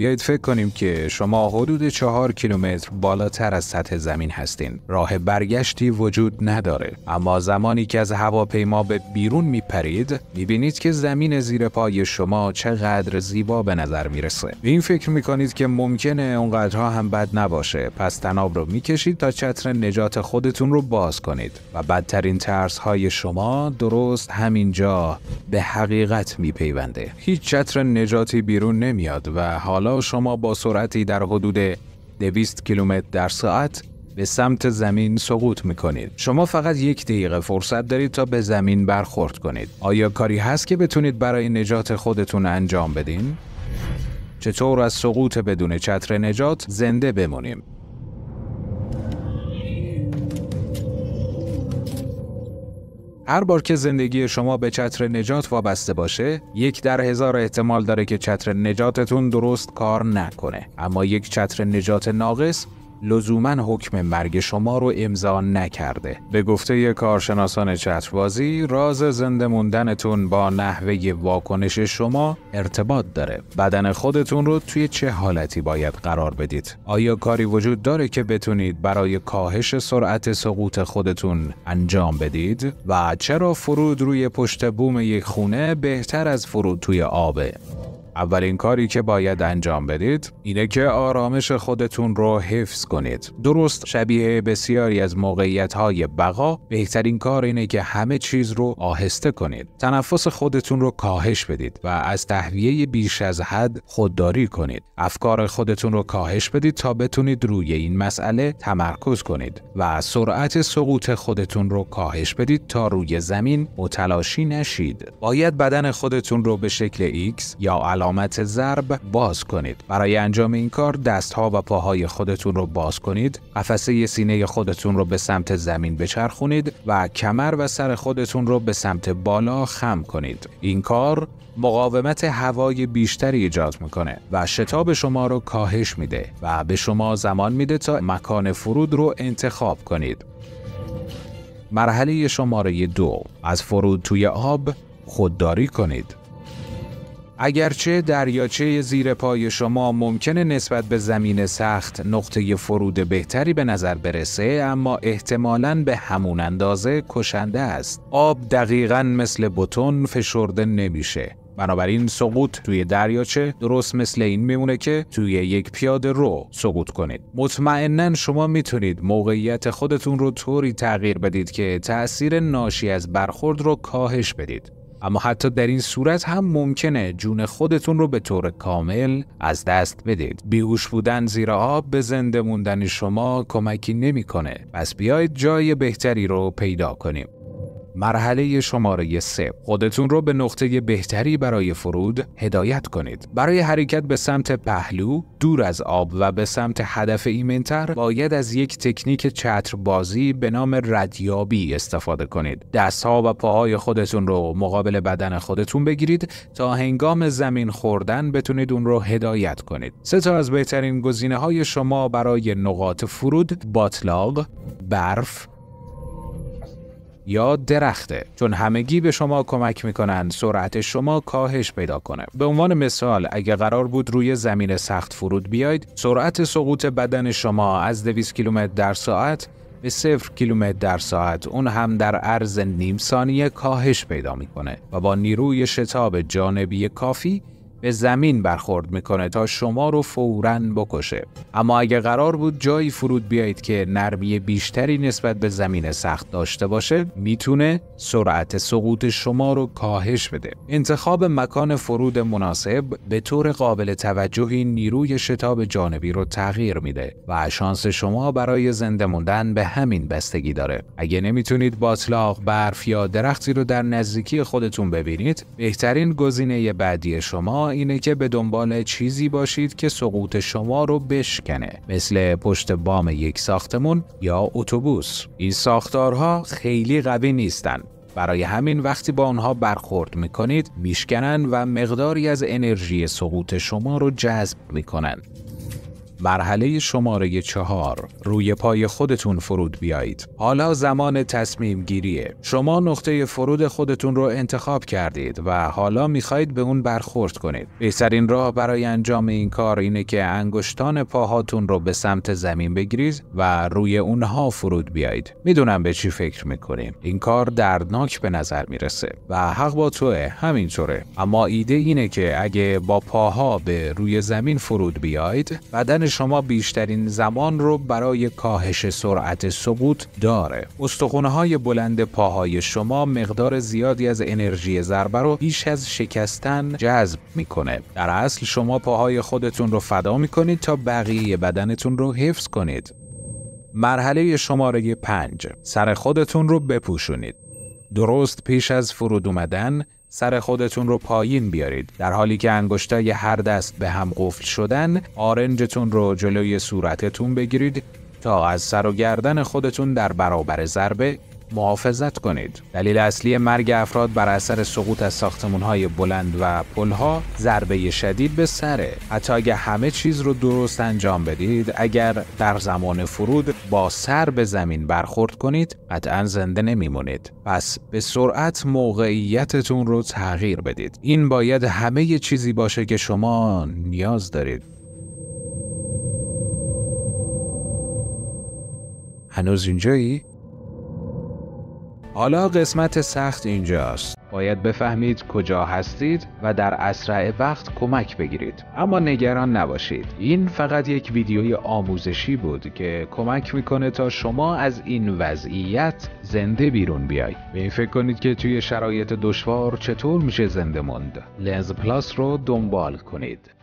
بیایید فکر کنیم که شما حدود چهار کیلومتر بالاتر از سطح زمین هستین. راه برگشتی وجود نداره. اما زمانی که از هواپیما به بیرون میپرید، میبینید که زمین زیر پای شما چقدر زیبا به نظر میرسه. این فکر میکنید که ممکنه اونقدرها هم بد نباشه. پس تناب رو میکشید تا چتر نجات خودتون رو باز کنید و بدترین ترس های شما درست همینجا به حقیقت میپیونده. هیچ چتر نجاتی بیرون نمیاد و حالا شما با سرعتی در حدود 200 کیلومتر در ساعت به سمت زمین سقوط می شما فقط یک دقیقه فرصت دارید تا به زمین برخورد کنید. آیا کاری هست که بتونید برای نجات خودتون انجام بدین؟ چطور از سقوط بدون چتر نجات زنده بمونیم؟ هر بار که زندگی شما به چتر نجات وابسته باشه یک در هزار احتمال داره که چتر نجاتتون درست کار نکنه اما یک چتر نجات ناقص لزوما حکم مرگ شما رو امضا نکرده به گفته کارشناسان چتربازی راز زنده موندنتون با نحوه واکنش شما ارتباط داره بدن خودتون رو توی چه حالتی باید قرار بدید آیا کاری وجود داره که بتونید برای کاهش سرعت سقوط خودتون انجام بدید و چرا فرود روی پشت بوم یک خونه بهتر از فرود توی آبه اولین کاری که باید انجام بدید اینه که آرامش خودتون رو حفظ کنید. درست شبیه بسیاری از موقعیت های بقا بهترین کار اینه که همه چیز رو آهسته کنید. تنفس خودتون رو کاهش بدید و از تهویه بیش از حد خودداری کنید. افکار خودتون رو کاهش بدید تا بتونید روی این مسئله تمرکز کنید و سرعت سقوط خودتون رو کاهش بدید تا روی زمین متلاشی نشید. باید بدن خودتون رو به شکل X یا علامت ضرب باز کنید برای انجام این کار دستها و پاهای خودتون رو باز کنید قفسه سینه خودتون رو به سمت زمین بچرخونید و کمر و سر خودتون رو به سمت بالا خم کنید این کار مقاومت هوای بیشتری ایجاد میکنه و شتاب شما رو کاهش میده و به شما زمان میده تا مکان فرود رو انتخاب کنید مرحله شماره دو از فرود توی آب خودداری کنید اگرچه دریاچه زیر پای شما ممکنه نسبت به زمین سخت نقطه فرود بهتری به نظر برسه اما احتمالا به همون اندازه کشنده است. آب دقیقا مثل بتون فشرده نمیشه. بنابراین سقوط توی دریاچه درست مثل این میمونه که توی یک پیاده رو سقوط کنید مطمئنا شما میتونید موقعیت خودتون رو طوری تغییر بدید که تأثیر ناشی از برخورد رو کاهش بدید اما حتی در این صورت هم ممکنه جون خودتون رو به طور کامل از دست بدید بیهوش بودن زیر آب به زنده موندن شما کمکی نمیکنه پس بیایید جای بهتری رو پیدا کنیم مرحله شماره 3 خودتون رو به نقطه بهتری برای فرود هدایت کنید. برای حرکت به سمت پهلو، دور از آب و به سمت هدف ایمنتر باید از یک تکنیک چتر بازی به نام ردیابی استفاده کنید. دستها و پاهای خودتون رو مقابل بدن خودتون بگیرید تا هنگام زمین خوردن بتونید اون رو هدایت کنید. سه تا از بهترین گزینه های شما برای نقاط فرود باتلاق، برف یا درخته چون همگی به شما کمک میکنن سرعت شما کاهش پیدا کنه به عنوان مثال اگر قرار بود روی زمین سخت فرود بیاید سرعت سقوط بدن شما از 200 کیلومتر در ساعت به صفر کیلومتر در ساعت اون هم در عرض نیم ثانیه کاهش پیدا میکنه و با نیروی شتاب جانبی کافی به زمین برخورد میکنه تا شما رو فورا بکشه اما اگه قرار بود جایی فرود بیایید که نرمی بیشتری نسبت به زمین سخت داشته باشه میتونه سرعت سقوط شما رو کاهش بده انتخاب مکان فرود مناسب به طور قابل توجهی نیروی شتاب جانبی رو تغییر میده و شانس شما برای زنده موندن به همین بستگی داره اگه نمیتونید باطلاق برف یا درختی رو در نزدیکی خودتون ببینید بهترین گزینه بعدی شما اینه که به دنبال چیزی باشید که سقوط شما رو بشکنه مثل پشت بام یک ساختمون یا اتوبوس این ساختارها خیلی قوی نیستن برای همین وقتی با آنها برخورد میکنید میشکنن و مقداری از انرژی سقوط شما رو جذب میکنن مرحله شماره چهار روی پای خودتون فرود بیایید حالا زمان تصمیم گیریه شما نقطه فرود خودتون رو انتخاب کردید و حالا میخواهید به اون برخورد کنید بهترین راه برای انجام این کار اینه که انگشتان پاهاتون رو به سمت زمین بگیرید و روی اونها فرود بیایید میدونم به چی فکر میکنیم این کار دردناک به نظر میرسه و حق با توه همینطوره اما ایده اینه که اگه با پاها به روی زمین فرود بیایید بدن شما بیشترین زمان رو برای کاهش سرعت سقوط داره استخونه های بلند پاهای شما مقدار زیادی از انرژی ضربه رو بیش از شکستن جذب میکنه در اصل شما پاهای خودتون رو فدا میکنید تا بقیه بدنتون رو حفظ کنید مرحله شماره 5 سر خودتون رو بپوشونید درست پیش از فرود اومدن سر خودتون رو پایین بیارید در حالی که انگشتای هر دست به هم قفل شدن آرنجتون رو جلوی صورتتون بگیرید تا از سر و گردن خودتون در برابر ضربه محافظت کنید. دلیل اصلی مرگ افراد بر اثر سقوط از های بلند و پلها ضربه شدید به سره. حتی اگر همه چیز رو درست انجام بدید، اگر در زمان فرود با سر به زمین برخورد کنید، قطعا زنده نمیمونید. پس به سرعت موقعیتتون رو تغییر بدید. این باید همه چیزی باشه که شما نیاز دارید. هنوز اینجایی؟ حالا قسمت سخت اینجاست. باید بفهمید کجا هستید و در اسرع وقت کمک بگیرید. اما نگران نباشید. این فقط یک ویدیوی آموزشی بود که کمک میکنه تا شما از این وضعیت زنده بیرون بیایید. به این فکر کنید که توی شرایط دشوار چطور میشه زنده موند. لنز پلاس رو دنبال کنید.